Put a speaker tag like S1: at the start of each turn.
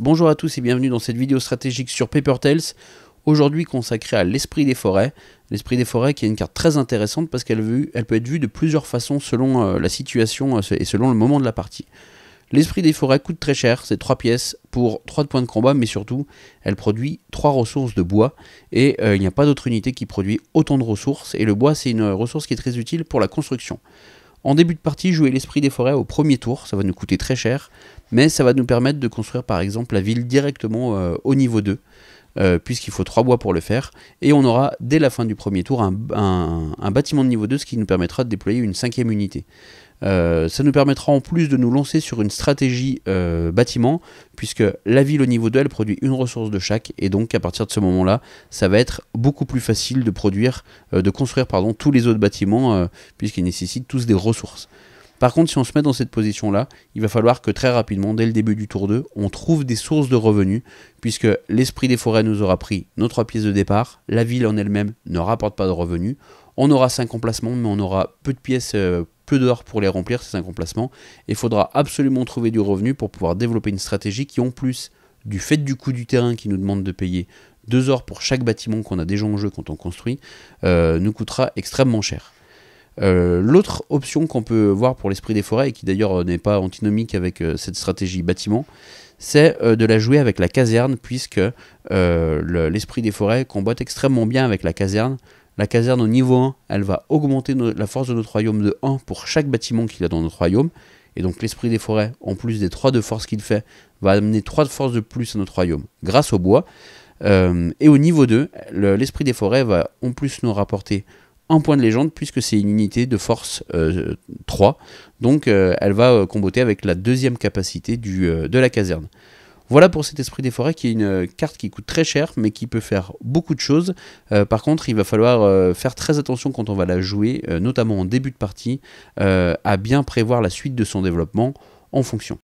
S1: Bonjour à tous et bienvenue dans cette vidéo stratégique sur Paper Tales, aujourd'hui consacrée à l'esprit des forêts. L'esprit des forêts qui est une carte très intéressante parce qu'elle peut être vue de plusieurs façons selon euh, la situation euh, et selon le moment de la partie. L'esprit des forêts coûte très cher, c'est 3 pièces pour 3 points de combat, mais surtout, elle produit 3 ressources de bois, et euh, il n'y a pas d'autre unité qui produit autant de ressources, et le bois c'est une ressource qui est très utile pour la construction. En début de partie, jouer l'esprit des forêts au premier tour, ça va nous coûter très cher, mais ça va nous permettre de construire par exemple la ville directement euh, au niveau 2, euh, puisqu'il faut 3 bois pour le faire, et on aura dès la fin du premier tour un, un, bâtiment de niveau 2, ce qui nous permettra de déployer une cinquième unité. Euh, ça nous permettra en plus de nous lancer sur une stratégie euh, bâtiment, puisque la ville au niveau 2, elle produit une ressource de chaque, et donc à partir de ce moment-là, ça va être beaucoup plus facile de produire, euh, de construire pardon, tous les autres bâtiments, puisqu'ils nécessitent tous des ressources. Par contre, si on se met dans cette position-là, il va falloir que très rapidement, dès le début du tour 2, on trouve des sources de revenus, puisque l'esprit des forêts nous aura pris nos trois pièces de départ, la ville en elle-même ne rapporte pas de revenus, on aura cinq emplacements, mais on aura peu de pièces peu pour les remplir, ces un complacement, et il faudra absolument trouver du revenu pour pouvoir développer une stratégie qui, en plus du fait du coût du terrain qui nous demande de payer deux heures pour chaque bâtiment qu'on a déjà en jeu quand on construit, euh, nous coûtera extrêmement cher. Euh, l'autre option qu'on peut voir pour l'esprit des forêts, et qui d'ailleurs euh, n'est pas antinomique avec cette stratégie bâtiment, c'est de la jouer avec la caserne, puisque l'esprit des forêts combat extrêmement bien avec la caserne, la caserne au niveau 1, elle va augmenter la force de notre royaume de 1 pour chaque bâtiment qu'il a dans notre royaume. Et donc l'esprit des forêts, en plus des 3 de force qu'il fait, va amener 3 de force de plus à notre royaume grâce au bois. Euh, et au niveau 2, l'esprit des forêts va en plus nous rapporter un point de légende puisque c'est une unité de force 3. Euh, donc euh, elle va comboter avec la deuxième capacité de la caserne. Voilà pour cet esprit des forêts qui est une euh, carte qui coûte très cher mais qui peut faire beaucoup de choses. Euh, par contre, il va falloir euh, faire très attention quand on va la jouer, notamment en début de partie, à bien prévoir la suite de son développement en fonction.